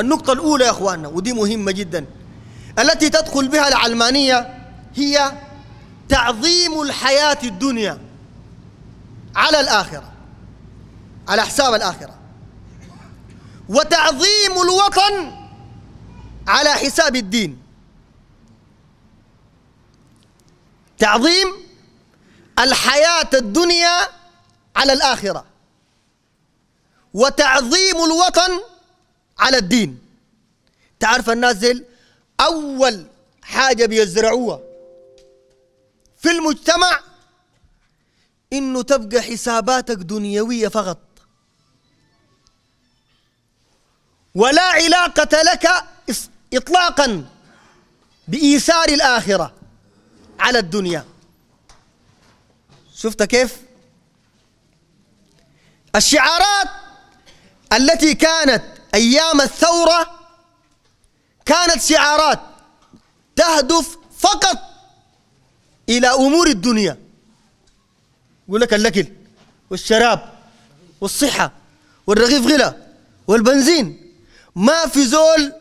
النقطة الأولى يا أخواننا ودي مهمة جدا التي تدخل بها العلمانية هي تعظيم الحياة الدنيا على الآخرة على حساب الآخرة وتعظيم الوطن على حساب الدين تعظيم الحياة الدنيا على الآخرة وتعظيم الوطن على الدين تعرف الناس ديل أول حاجة بيزرعوها في المجتمع إنه تبقى حساباتك دنيوية فقط ولا علاقة لك إطلاقا بإيثار الآخرة على الدنيا شفت كيف الشعارات التي كانت أيام الثورة كانت شعارات تهدف فقط إلى أمور الدنيا يقول لك الأكل والشراب والصحة والرغيف غلا والبنزين ما في زول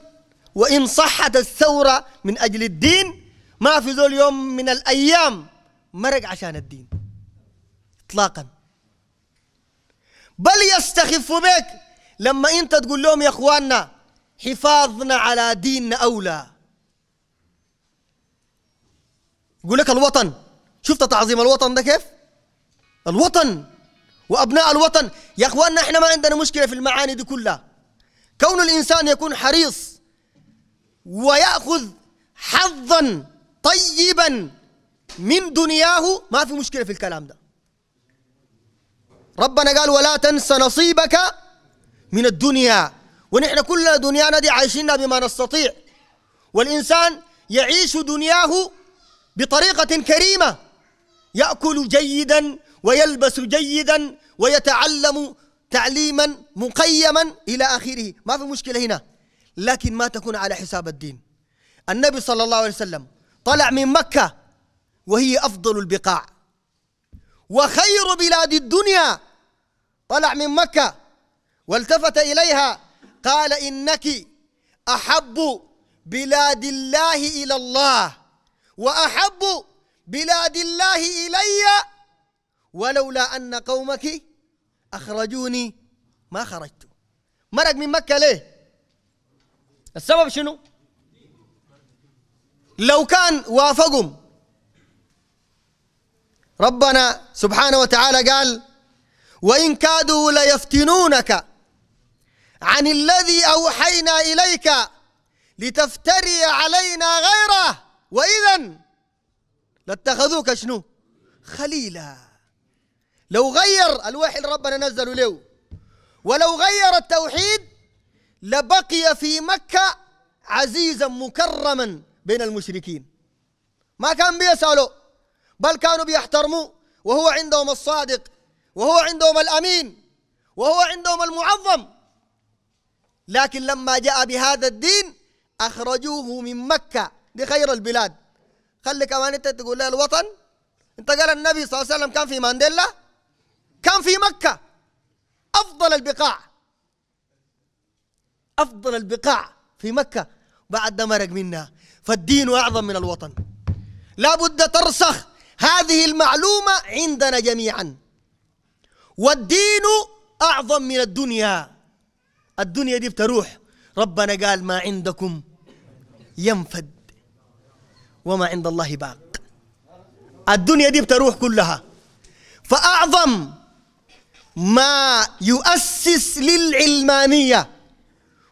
وإن صحت الثورة من أجل الدين ما في زول يوم من الأيام مرق عشان الدين إطلاقا بل يستخف بك لما انت تقول لهم يا اخواننا حفاظنا على ديننا اولى يقول لك الوطن شفت تعظيم الوطن ده كيف الوطن وابناء الوطن يا اخواننا احنا ما عندنا مشكله في المعاني دي كلها كون الانسان يكون حريص وياخذ حظا طيبا من دنياه ما في مشكله في الكلام ده ربنا قال ولا تنس نصيبك من الدنيا ونحن كل دنيانا دي عايشينها بما نستطيع والإنسان يعيش دنياه بطريقة كريمة يأكل جيدا ويلبس جيدا ويتعلم تعليما مقيما إلى آخره ما في مشكلة هنا لكن ما تكون على حساب الدين النبي صلى الله عليه وسلم طلع من مكة وهي أفضل البقاع وخير بلاد الدنيا طلع من مكة والتفت إليها قال إنك أحب بلاد الله إلى الله وأحب بلاد الله إلي ولولا أن قومك أخرجوني ما خرجت مرق من مكة ليه السبب شنو لو كان وافقهم ربنا سبحانه وتعالى قال وإن كادوا ليفتنونك عن الذي أوحينا إليك لتفتري علينا غيره وإذا لاتخذوك شنو خليلا لو غير الوحي اللي ربنا نزله له ولو غير التوحيد لبقي في مكة عزيزا مكرما بين المشركين ما كان بيسألوا بل كانوا بيحترموه وهو عندهم الصادق وهو عندهم الأمين وهو عندهم المعظم لكن لما جاء بهذا الدين أخرجوه من مكة لخير البلاد خلي كمان أنت تقول له الوطن أنت قال النبي صلى الله عليه وسلم كان في مانديلا كان في مكة أفضل البقاع أفضل البقاع في مكة بعد مرق منها فالدين أعظم من الوطن لابد ترسخ هذه المعلومة عندنا جميعا والدين أعظم من الدنيا الدنيا دي بتروح ربنا قال ما عندكم ينفد وما عند الله باق الدنيا دي بتروح كلها فأعظم ما يؤسس للعلمانية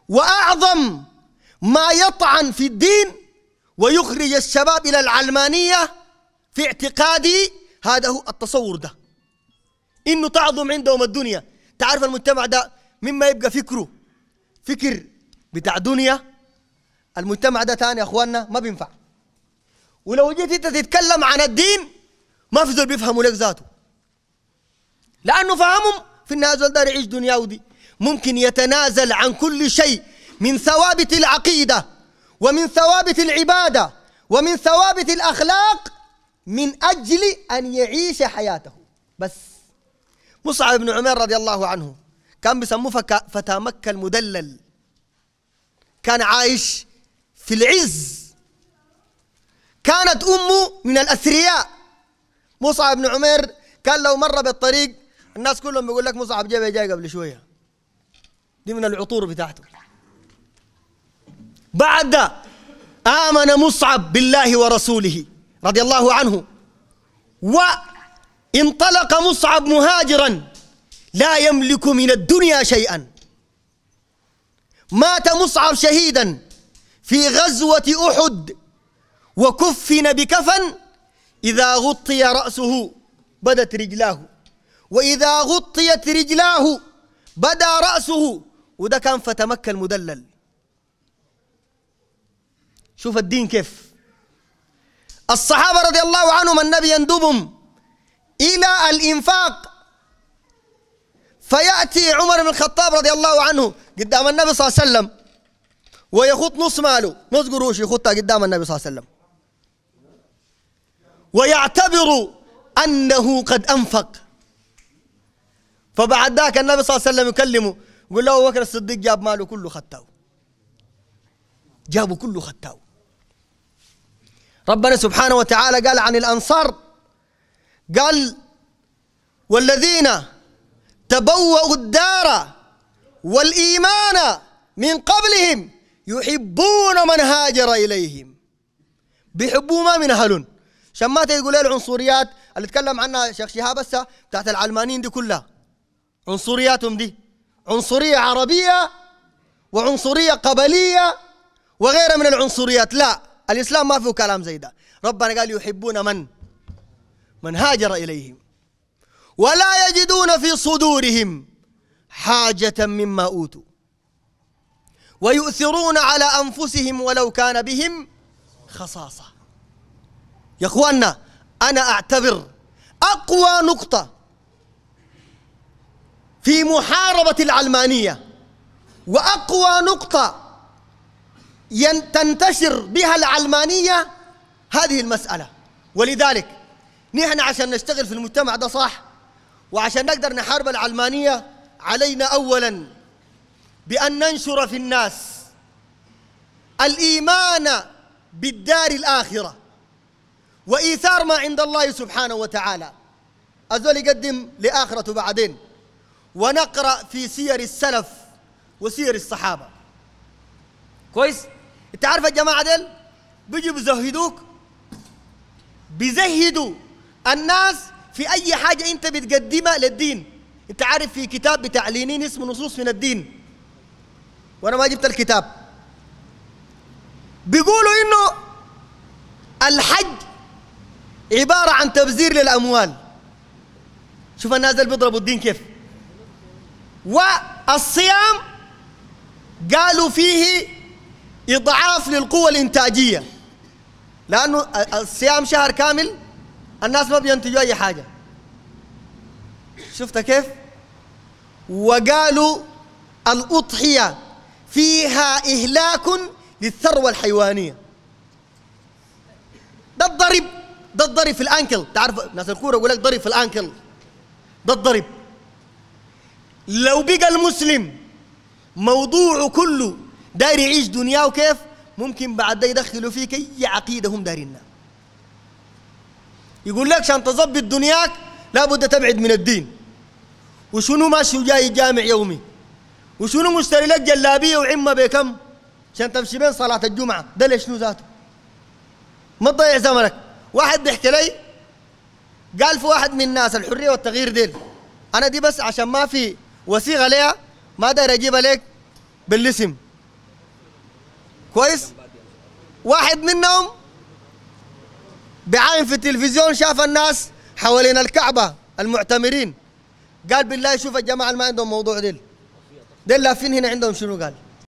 وأعظم ما يطعن في الدين ويخرج الشباب إلى العلمانية في اعتقادي هذا هو التصور ده إنه تعظم عندهم الدنيا تعرف المجتمع ده مما يبقى فكره فكر بتاع دنيا المجتمع ده تاني يا اخواننا ما بينفع ولو جيت انت تتكلم عن الدين ما في زول بيفهموا لك ذاته لانه فهمهم في النهايه زول ده يعيش دنيا ودي ممكن يتنازل عن كل شيء من ثوابت العقيده ومن ثوابت العباده ومن ثوابت الاخلاق من اجل ان يعيش حياته بس مصعب بن عمير رضي الله عنه كان بيسموه فتى مكة المدلل كان عايش في العز كانت أمه من الأثرياء مصعب بن عمير كان لو مر بالطريق الناس كلهم بيقول لك مصعب جاي جاي قبل شوية دي من العطور بتاعته بعد آمن مصعب بالله ورسوله رضي الله عنه وانطلق مصعب مهاجرا لا يملك من الدنيا شيئا مات مصعب شهيدا في غزوة أحد وكفن بكفن إذا غطي رأسه بدت رجلاه وإذا غطيت رجلاه بدا رأسه وده كان فتمكى المدلل شوف الدين كيف الصحابة رضي الله عنهم النبي يندبهم إلى الإنفاق فيأتي عمر بن الخطاب رضي الله عنه قدام النبي صلى الله عليه وسلم ويخط نص ماله نص قروش يخطها قدام النبي صلى الله عليه وسلم ويعتبر أنه قد أنفق فبعد ذاك النبي صلى الله عليه وسلم يكلمه يقول له بكر الصديق جاب ماله كله خطاه جابوا كله خطاه ربنا سبحانه وتعالى قال عن الأنصار قال والذين تبوأوا الدار والإيمان من قبلهم يحبون من هاجر إليهم بيحبوا ما من أهلهم عشان ما تقول العنصريات اللي تكلم عنها شيخ شهاب هسه بتاعت العلمانيين دي كلها عنصرياتهم دي عنصرية عربية وعنصرية قبلية وغيرها من العنصريات لا الإسلام ما فيه كلام زي ده ربنا قال يحبون من من هاجر إليهم ولا يجدون في صدورهم حاجة مما أوتوا ويؤثرون على أنفسهم ولو كان بهم خصاصة يا أخوانا أنا أعتبر أقوى نقطة في محاربة العلمانية وأقوى نقطة تنتشر بها العلمانية هذه المسألة ولذلك نحن عشان نشتغل في المجتمع ده صح وعشان نقدر نحارب العلمانية علينا أولا بأن ننشر في الناس الإيمان بالدار الآخرة وإيثار ما عند الله سبحانه وتعالى أزول يقدم لآخرته بعدين ونقرأ في سير السلف وسير الصحابة كويس انت عارف الجماعة ديل بيجوا بيزهدوك بيزهدوا الناس في أي حاجة أنت بتقدمها للدين أنت عارف في كتاب بتاع لينين اسمه نصوص من الدين وأنا ما جبت الكتاب بيقولوا إنه الحج عبارة عن تبذير للأموال شوف الناس اللي بيضربوا الدين كيف والصيام قالوا فيه إضعاف للقوة الإنتاجية لأنه الصيام شهر كامل الناس ما بينتجوا اي حاجه شفت كيف وقالوا الاضحيه فيها اهلاك للثروه الحيوانيه ده الضرب ده الضرب في الانكل تعرف ناس الكوره يقول لك ضرب في الانكل ده الضرب لو بقى المسلم موضوعه كله داير يعيش دنياه وكيف ممكن بعد ده يدخلوا فيك اي عقيده هم دارينها يقول لك عشان تظبط دنياك لابد تبعد من الدين وشنو ماشي وجاي جامع يومي وشنو مشتري لك جلابيه وعمه بكم عشان تمشي بين صلاه الجمعه ده ليش شنو ذاته ما تضيع زمنك واحد بيحكي لي قال في واحد من الناس الحريه والتغيير ديل انا دي بس عشان ما في وثيقه ليها ما داير اجيبها لك بالاسم كويس واحد منهم بعين في التلفزيون شاف الناس حوالين الكعبه المعتمرين قال بالله شوف الجماعه اللي ما عندهم موضوع ديل ديل لافين هنا عندهم شنو قال